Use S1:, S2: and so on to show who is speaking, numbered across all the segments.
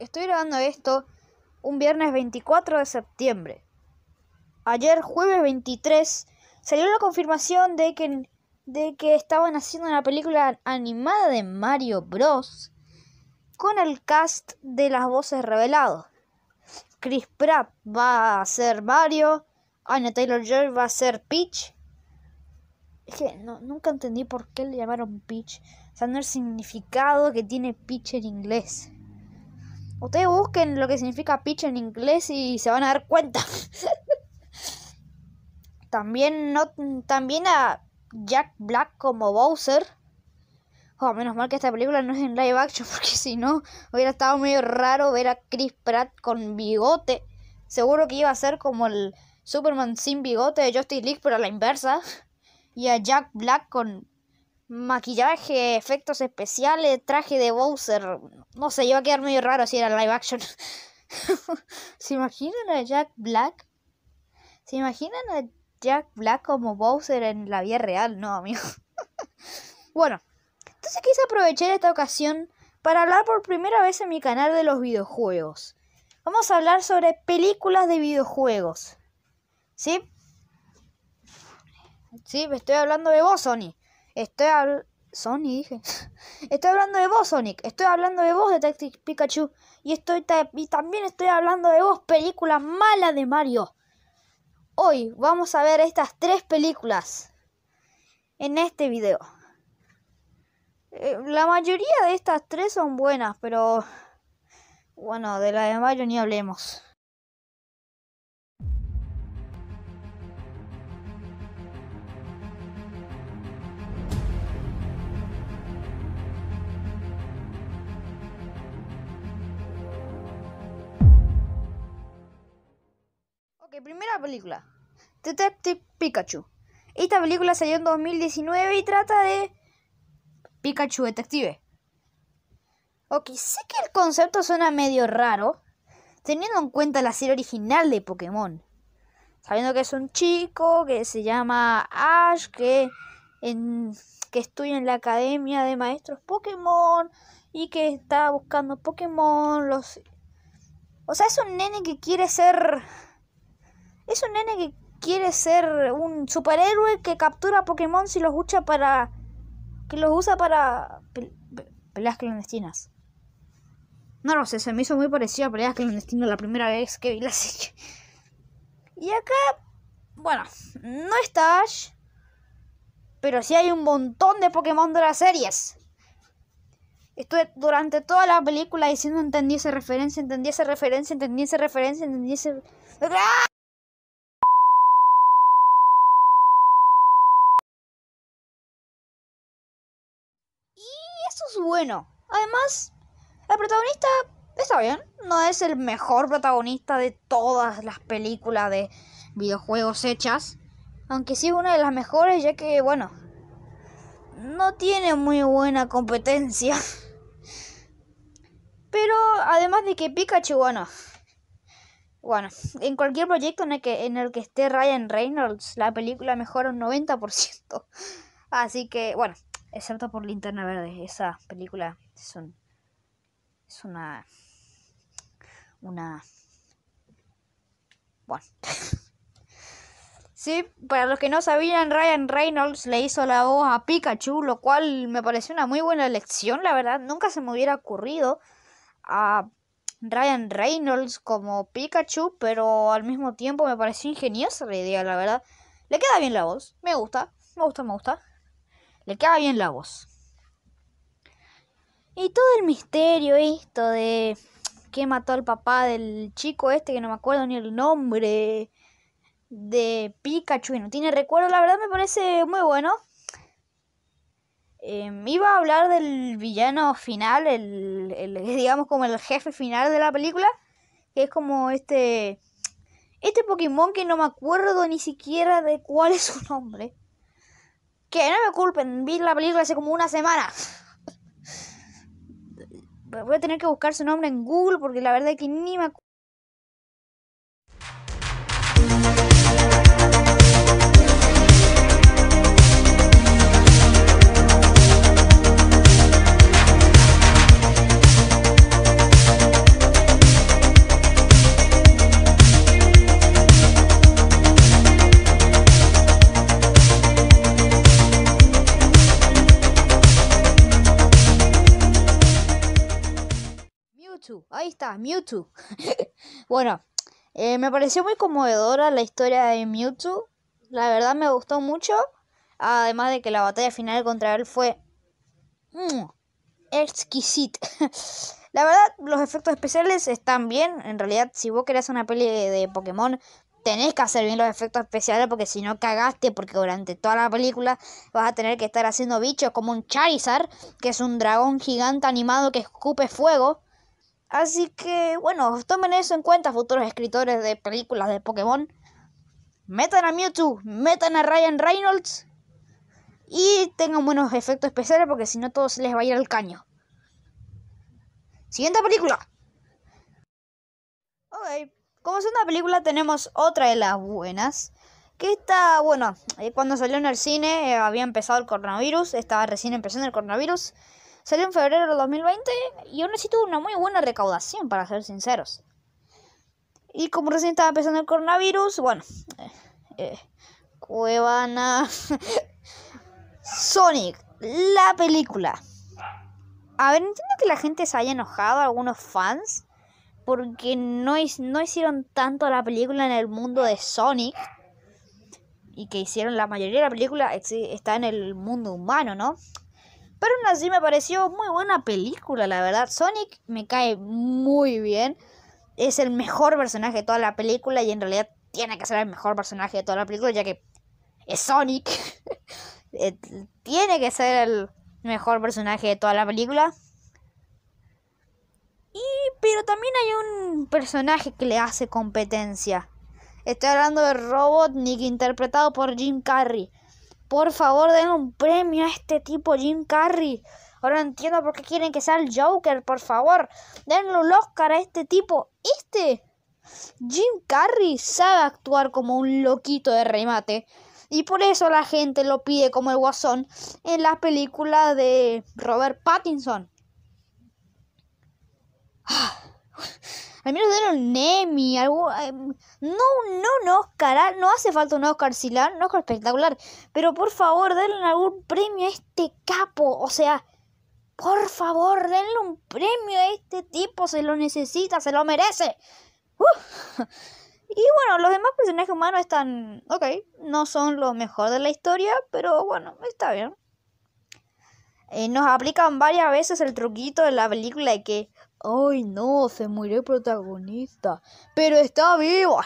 S1: Estoy grabando esto un viernes 24 de septiembre. Ayer, jueves 23, salió la confirmación de que, de que estaban haciendo una película animada de Mario Bros. con el cast de las voces revelados. Chris Pratt va a ser Mario, Anna Taylor Joy va a ser Peach. Es que no, nunca entendí por qué le llamaron Peach, o sea, no el significado que tiene Peach en inglés. Ustedes busquen lo que significa pitch en inglés y se van a dar cuenta. también, no, también a Jack Black como Bowser. Oh, menos mal que esta película no es en live action, porque si no, hubiera estado medio raro ver a Chris Pratt con bigote. Seguro que iba a ser como el Superman sin bigote de Justice League, pero a la inversa. Y a Jack Black con maquillaje, efectos especiales, traje de Bowser. No sé, iba a quedar medio raro si era live action. ¿Se imaginan a Jack Black? ¿Se imaginan a Jack Black como Bowser en la vida real? No, amigo. bueno, entonces quise aprovechar esta ocasión para hablar por primera vez en mi canal de los videojuegos. Vamos a hablar sobre películas de videojuegos. ¿Sí? Sí, me estoy hablando de vos, Sony. Estoy hablando... Estoy hablando de vos, Sonic. Estoy hablando de vos, Detective Pikachu. Y, estoy y también estoy hablando de vos, películas mala de Mario. Hoy vamos a ver estas tres películas en este video. Eh, la mayoría de estas tres son buenas, pero... Bueno, de la de Mario ni hablemos. primera película, Detective Pikachu. Esta película salió en 2019 y trata de Pikachu Detective. Ok, sé que el concepto suena medio raro, teniendo en cuenta la serie original de Pokémon. Sabiendo que es un chico que se llama Ash, que, que estudia en la Academia de Maestros Pokémon y que está buscando Pokémon, los... O sea, es un nene que quiere ser es un nene que quiere ser un superhéroe que captura Pokémon si los usa para. que los usa para. peleas clandestinas. No lo sé, se me hizo muy parecido a peleas clandestinas la primera vez que vi la serie. Y acá. Bueno, no está Ash. Pero sí hay un montón de Pokémon de las series. Estuve durante toda la película diciendo entendí esa referencia, entendí esa referencia, entendí esa referencia, entendí ese. ¡Ah! bueno. Además, el protagonista está bien. No es el mejor protagonista de todas las películas de videojuegos hechas. Aunque sí es una de las mejores ya que, bueno, no tiene muy buena competencia. Pero además de que Pikachu, bueno, bueno, en cualquier proyecto en el que, en el que esté Ryan Reynolds, la película mejora un 90%. Así que, bueno, Excepto por Linterna Verde. Esa película es, es una. Una. Bueno. sí, para los que no sabían, Ryan Reynolds le hizo la voz a Pikachu, lo cual me pareció una muy buena elección, la verdad. Nunca se me hubiera ocurrido a Ryan Reynolds como Pikachu, pero al mismo tiempo me pareció ingeniosa la idea, la verdad. Le queda bien la voz, me gusta, me gusta, me gusta. Le queda bien la voz. Y todo el misterio esto de que mató al papá del chico este que no me acuerdo ni el nombre de Pikachu no tiene recuerdo, la verdad me parece muy bueno. Em, iba a hablar del villano final, el, el, digamos como el jefe final de la película, que es como este este Pokémon que no me acuerdo ni siquiera de cuál es su nombre. Que no me culpen, vi la película hace como una semana. Voy a tener que buscar su nombre en Google porque la verdad es que ni me acuerdo. bueno, eh, me pareció muy conmovedora la historia de Mewtwo. La verdad me gustó mucho. Además de que la batalla final contra él fue mmm, exquisita. la verdad, los efectos especiales están bien. En realidad, si vos querés una peli de, de Pokémon, tenés que hacer bien los efectos especiales porque si no cagaste, porque durante toda la película vas a tener que estar haciendo bichos como un Charizard, que es un dragón gigante animado que escupe fuego. Así que, bueno, tomen eso en cuenta, futuros escritores de películas de Pokémon. Metan a Mewtwo, metan a Ryan Reynolds y tengan buenos efectos especiales porque si no todo se les va a ir al caño. Siguiente película. Ok, como segunda película tenemos otra de las buenas. Que está, bueno, eh, cuando salió en el cine eh, había empezado el coronavirus, estaba recién empezando el coronavirus. Salió en febrero de 2020 y aún así tuvo una muy buena recaudación, para ser sinceros. Y como recién estaba empezando el coronavirus, bueno, eh, eh, Cuevana. Sonic, la película. A ver, entiendo que la gente se haya enojado, algunos fans, porque no, no hicieron tanto la película en el mundo de Sonic. Y que hicieron la mayoría de la película eh, está en el mundo humano, ¿no? Pero aún así me pareció muy buena película, la verdad. Sonic me cae muy bien. Es el mejor personaje de toda la película y en realidad tiene que ser el mejor personaje de toda la película, ya que es Sonic. Eh, tiene que ser el mejor personaje de toda la película. Y, pero también hay un personaje que le hace competencia. Estoy hablando de Robotnik, interpretado por Jim Carrey. Por favor, den un premio a este tipo Jim Carrey. Ahora entiendo por qué quieren que sea el Joker, por favor. Denle un Oscar a este tipo. Este Jim Carrey sabe actuar como un loquito de remate. Y por eso la gente lo pide como el guasón en las películas de Robert Pattinson. Ah. Al menos denle un Emmy, algo... No, no un Oscar, ah, no hace falta un Oscar, si un Oscar espectacular. Pero por favor, denle algún premio a este capo, o sea... Por favor, denle un premio a este tipo, se lo necesita, se lo merece. Y bueno, los demás personajes humanos están, ok, no son lo mejor de la historia, pero bueno, está bien. Eh, nos aplican varias veces el truquito de la película de que Ay, no, se murió el protagonista. Pero está vivo.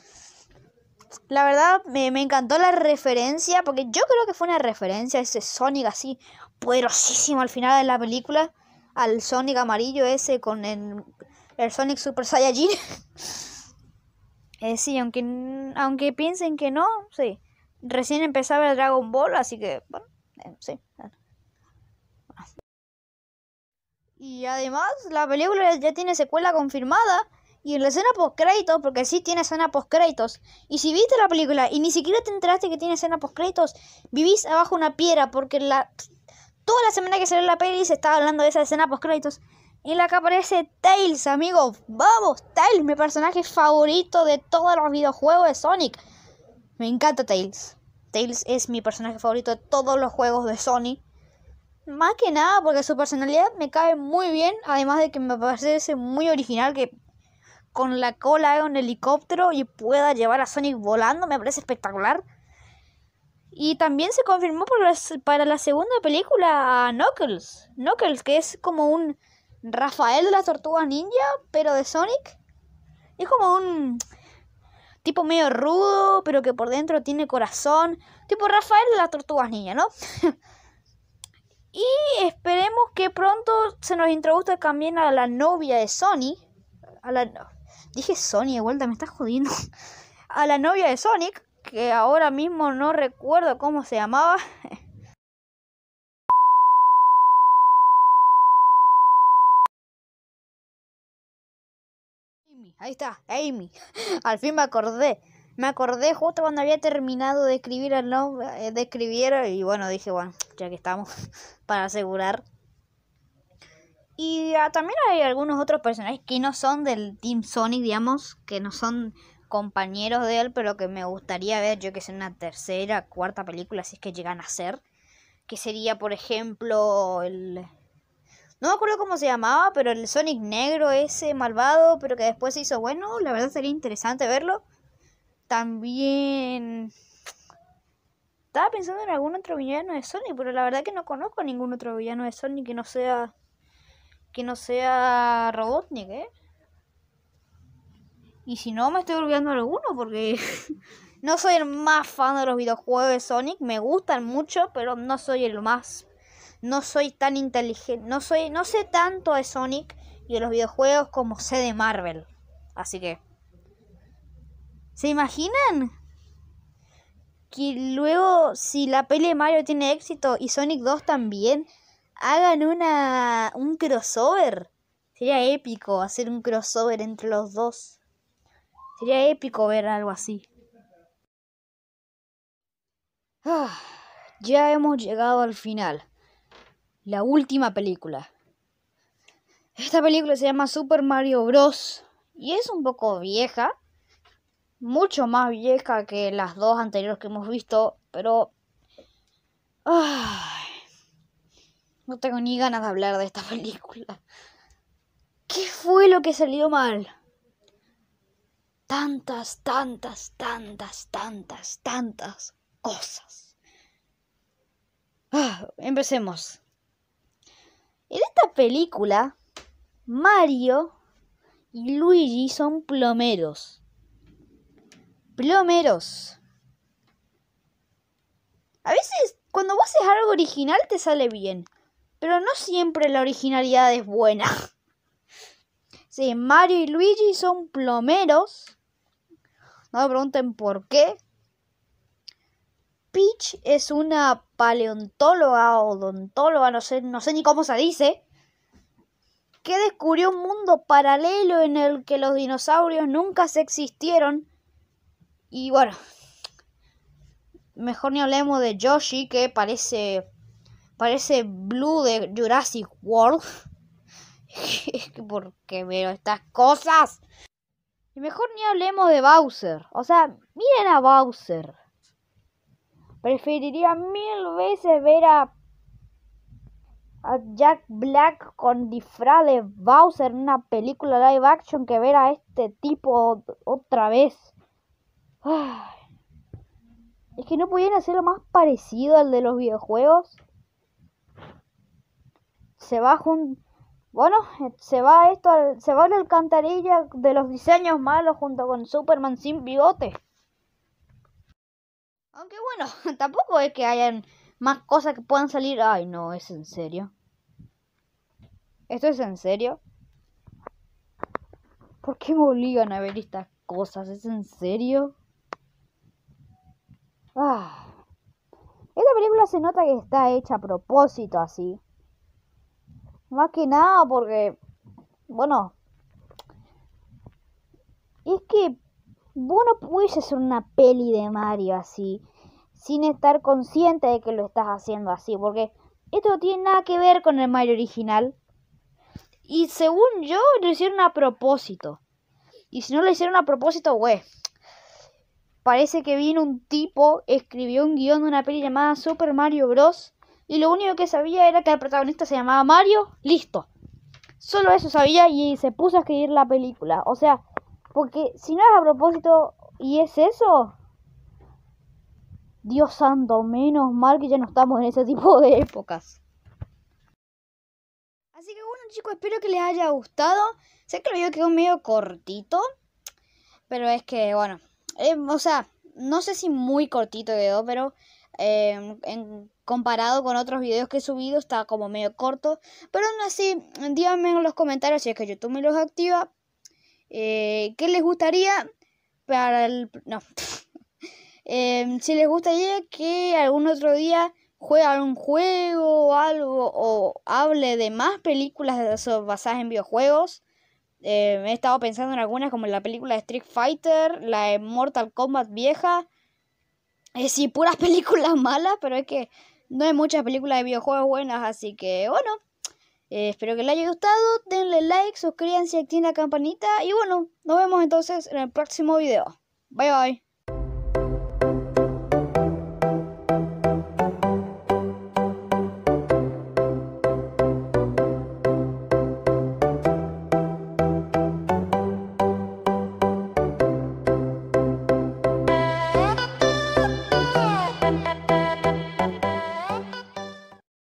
S1: la verdad, me, encantó la referencia. Porque yo creo que fue una referencia a ese Sonic así poderosísimo al final de la película. Al Sonic amarillo ese con el, Sonic Super Saiyajin. eh, sí, aunque, aunque piensen que no, sí. Recién empezaba el Dragon Ball, así que, bueno, eh, sí. Y además, la película ya tiene secuela confirmada. Y en la escena post-créditos, porque sí tiene escena post-créditos. Y si viste la película y ni siquiera te enteraste que tiene escena post-créditos, vivís abajo una piedra. Porque la, toda la semana que salió la peli se estaba hablando de esa escena post-créditos. En la que aparece Tails, amigos. Vamos, Tails, mi personaje favorito de todos los videojuegos de Sonic. Me encanta Tails. Tails es mi personaje favorito de todos los juegos de Sonic más que nada porque su personalidad me cae muy bien, además de que me parece muy original que con la cola haga un helicóptero y pueda llevar a Sonic volando, me parece espectacular. Y también se confirmó para la segunda película a Knuckles. Knuckles, que es como un Rafael de las Tortugas Ninja, pero de Sonic. Es como un tipo medio rudo, pero que por dentro tiene corazón. Tipo Rafael de las Tortugas Ninja, ¿no? Y esperemos que pronto se nos introduzca también a la novia de Sonic. A la, dije Sonic, de vuelta, me estás jodiendo. A la novia de Sonic, que ahora mismo no recuerdo cómo se llamaba. Ahí está, Amy. Al fin me acordé me acordé justo cuando había terminado de escribir el nombre, eh, de y bueno, dije, bueno, ya que estamos, para asegurar. Y ah, también hay algunos otros personajes que no son del Team Sonic, digamos, que no son compañeros de él, pero que me gustaría ver, yo que sé, una tercera, cuarta película, si es que llegan a ser. Que sería, por ejemplo, el... No me acuerdo cómo se llamaba, pero el Sonic negro ese malvado, pero que después se hizo bueno, la verdad sería interesante verlo. También estaba pensando en algún otro villano de Sonic, pero la verdad que no conozco ningún otro villano de Sonic que no sea que no sea Robotnik, ¿eh? Y si no me estoy olvidando alguno porque no soy el más fan de los videojuegos de Sonic, me gustan mucho, pero no soy el más no soy tan inteligente, no soy no sé tanto de Sonic y de los videojuegos como sé de Marvel. Así que ¿Se imaginan? Que luego, si la peli de Mario tiene éxito y Sonic 2 también, hagan una un crossover. Sería épico hacer un crossover entre los dos. Sería épico ver algo así. Ah, ya hemos llegado al final. La última película. Esta película se llama Super Mario Bros. Y es un poco vieja mucho más vieja que las dos anteriores que hemos visto, pero... no tengo ni ganas de hablar de esta película. ¿Qué fue lo que salió mal? Tantas, tantas, tantas, tantas, tantas cosas. Ah, empecemos. En esta película, Mario y Luigi son plomeros. Plomeros. A veces cuando vos haces algo original te sale bien, pero no siempre la originalidad es buena. Sí, Mario y Luigi son plomeros. No me pregunten por qué. Peach es una paleontóloga o odontóloga, no sé, no sé ni cómo se dice, que descubrió un mundo paralelo en el que los dinosaurios nunca se existieron y bueno, mejor ni hablemos de Yoshi, que parece, parece Blue de Jurassic World. Porque veo estas cosas. Y mejor ni hablemos de Bowser. O sea, miren a Bowser. Preferiría mil veces ver a, a Jack Black con disfraz de Bowser en una película live action que ver a este tipo otra vez. Es que no hacer lo más parecido al de los videojuegos. Se va un... Bueno, se va esto, se va la alcantarilla de los diseños malos junto con Superman sin bigote. Aunque bueno, tampoco es que hayan más cosas que puedan salir. Ay, no, es en serio. ¿Esto es en serio? ¿Por qué me obligan a ver estas cosas? ¿Es en serio? Ah. Esta película se nota que está hecha a propósito así. Más que nada porque, bueno, es que bueno no puedes hacer una peli de Mario así, sin estar consciente de que lo estás haciendo así, porque esto no tiene nada que ver con el Mario original. Y según yo, lo hicieron a propósito. Y si no lo hicieron a propósito, güey, Parece que vino un tipo, escribió un guión de una peli llamada Super Mario Bros. Y lo único que sabía era que el protagonista se llamaba Mario. Listo. Solo eso sabía y se puso a escribir la película. O sea, porque si no es a propósito y es eso. Dios santo, menos mal que ya no estamos en ese tipo de épocas. Así que bueno chicos, espero que les haya gustado. Sé que el video quedó medio cortito. Pero es que, bueno, eh, o sea, no sé si muy cortito quedó, pero eh, en, comparado con otros videos que he subido está como medio corto. Pero aún así, díganme en los comentarios si es que YouTube me los activa. Eh, ¿Qué les gustaría para el... No. si les gustaría que algún otro día juegue un juego o algo o hable de más películas basadas en videojuegos. Em, he estado pensando en algunas como la película de Street Fighter, la de Mortal Kombat vieja. Es eh, sí, puras películas malas, pero es que no hay muchas películas de videojuegos buenas, así que bueno. Oh, eh, espero que les haya gustado, denle like, suscríbanse, activen la campanita y bueno, nos vemos entonces en el próximo video. Bye bye.